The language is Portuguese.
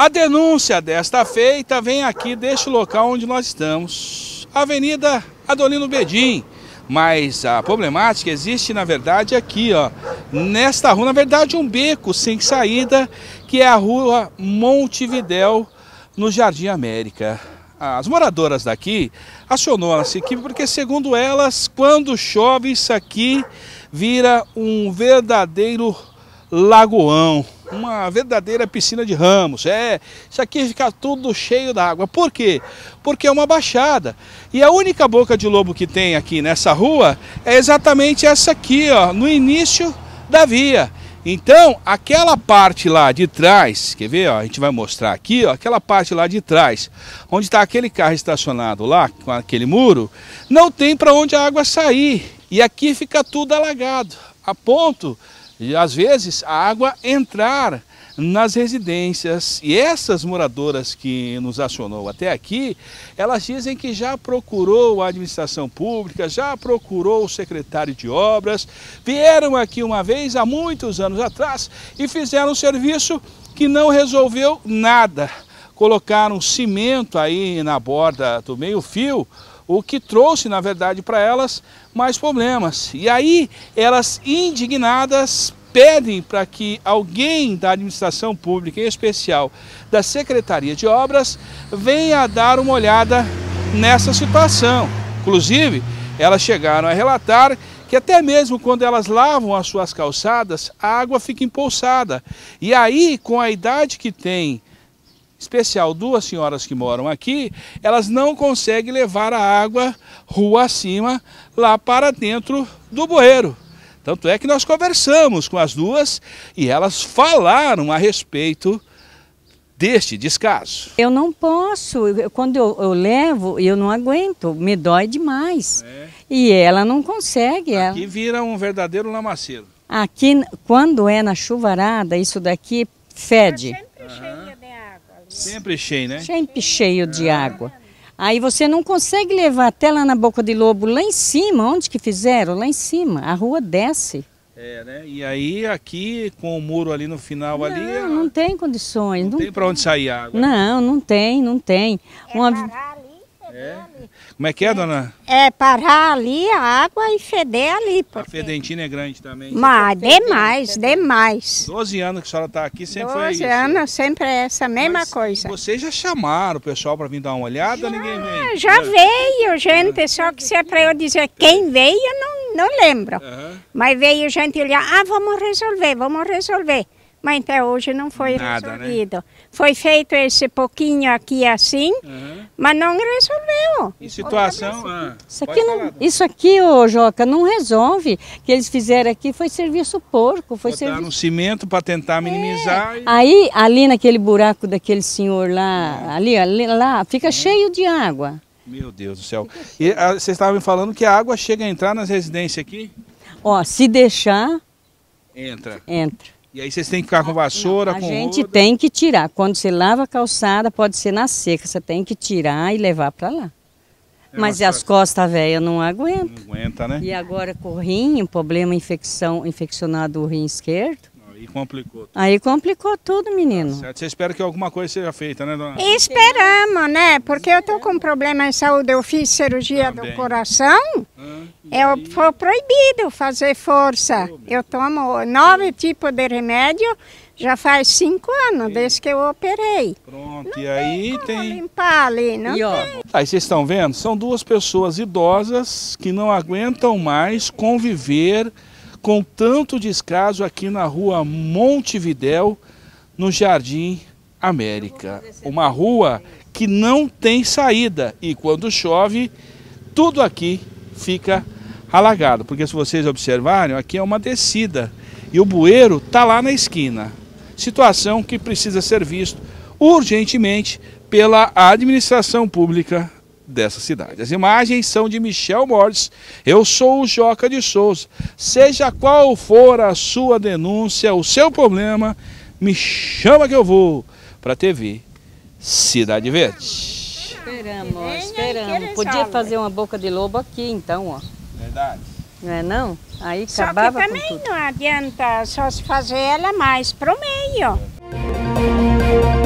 A denúncia desta feita vem aqui deste local onde nós estamos, Avenida Adolino Bedim. Mas a problemática existe, na verdade, aqui, ó, nesta rua, na verdade, um beco sem saída, que é a rua Montevidéu, no Jardim América. As moradoras daqui acionou essa equipe porque, segundo elas, quando chove, isso aqui vira um verdadeiro lagoão uma verdadeira piscina de ramos. É, isso aqui fica tudo cheio d'água. Por quê? Porque é uma baixada. E a única boca de lobo que tem aqui nessa rua é exatamente essa aqui, ó, no início da via. Então, aquela parte lá de trás, quer ver? Ó, a gente vai mostrar aqui, ó, aquela parte lá de trás, onde está aquele carro estacionado lá, com aquele muro, não tem para onde a água sair. E aqui fica tudo alagado, a ponto e às vezes a água entrar nas residências. E essas moradoras que nos acionou até aqui, elas dizem que já procurou a administração pública, já procurou o secretário de obras, vieram aqui uma vez há muitos anos atrás e fizeram um serviço que não resolveu nada. Colocaram cimento aí na borda do meio-fio, o que trouxe, na verdade, para elas mais problemas. E aí, elas indignadas pedem para que alguém da administração pública, em especial da Secretaria de Obras, venha dar uma olhada nessa situação. Inclusive, elas chegaram a relatar que até mesmo quando elas lavam as suas calçadas, a água fica impulsada. E aí, com a idade que tem, especial duas senhoras que moram aqui, elas não conseguem levar a água rua acima lá para dentro do bueiro. Tanto é que nós conversamos com as duas e elas falaram a respeito deste descaso. Eu não posso, quando eu, eu levo, eu não aguento, me dói demais. É. E ela não consegue. Aqui ela. vira um verdadeiro lamaceiro. Aqui, quando é na chuvarada, isso daqui fede. É sempre Uhum. Sempre cheio, né? Sempre cheio de água. Aí você não consegue levar até lá na Boca de Lobo, lá em cima, onde que fizeram? Lá em cima, a rua desce. É, né? E aí aqui, com o muro ali no final não, ali... Não, não tem condições. Não, não tem, tem. para onde sair a água. Né? Não, não tem, não tem. É Uma... Barato. É. Como é que é, é, dona? É parar ali a água e feder ali. Porque... A fedentina é grande também. Mas demais, é demais. 12 anos que a senhora está aqui, sempre foi isso. 12 anos, sempre é essa mesma Mas coisa. Vocês já chamaram o pessoal para vir dar uma olhada? Já, ninguém vem? Já é. veio, gente. só que se é para eu dizer quem veio, não, não lembro. Uhum. Mas veio gente olhar, ah, vamos resolver, vamos resolver mas até hoje não foi Nada, né? resolvido. Né? Foi feito esse pouquinho aqui assim, uhum. mas não resolveu. Em situação? Ah, isso, aqui não, tá? isso aqui, ô Joca, não resolve. O que eles fizeram aqui foi serviço porco. Foi Botaram serviço... um cimento para tentar é. minimizar. É. E... Aí, ali naquele buraco daquele senhor lá, é. ali, ali lá, fica é. cheio de água. Meu Deus do céu. E ah, vocês estavam falando que a água chega a entrar nas residências aqui? Ó, se deixar... Entra. Entra. E aí vocês têm que ficar com vassoura, Não, a com A gente tem que tirar. Quando você lava a calçada, pode ser na seca, você tem que tirar e levar para lá. É Mas as costas velhas não aguenta. Não aguenta, né? E agora com o rim, problema é infecção, infeccionado o rim esquerdo. Aí complicou tudo. Aí complicou tudo, menino. Tá certo. Você espera que alguma coisa seja feita, né, dona? Esperamos, né? Porque eu tô com um problema de saúde, eu fiz cirurgia Também. do coração. Ah, eu foi proibido fazer força. Oh, eu tomo nove tipos de remédio. Já faz cinco anos, desde que eu operei. Pronto, não e aí tem. tem... limpar ali, não e, ó. Tem. Aí vocês estão vendo? São duas pessoas idosas que não aguentam mais conviver com tanto descaso aqui na rua Montevidéu, no Jardim América. Uma rua que não tem saída e quando chove, tudo aqui fica alagado. Porque se vocês observarem, aqui é uma descida e o bueiro está lá na esquina. Situação que precisa ser vista urgentemente pela administração pública dessa cidade. As imagens são de Michel Mordes. Eu sou o Joca de Souza. Seja qual for a sua denúncia, o seu problema, me chama que eu vou para a TV Cidade Verde. Esperamos, esperamos. Podia fazer uma boca de lobo aqui então, ó. Verdade. Não é não? Aí só acabava Só que também não adianta só se fazer ela mais pro meio. É.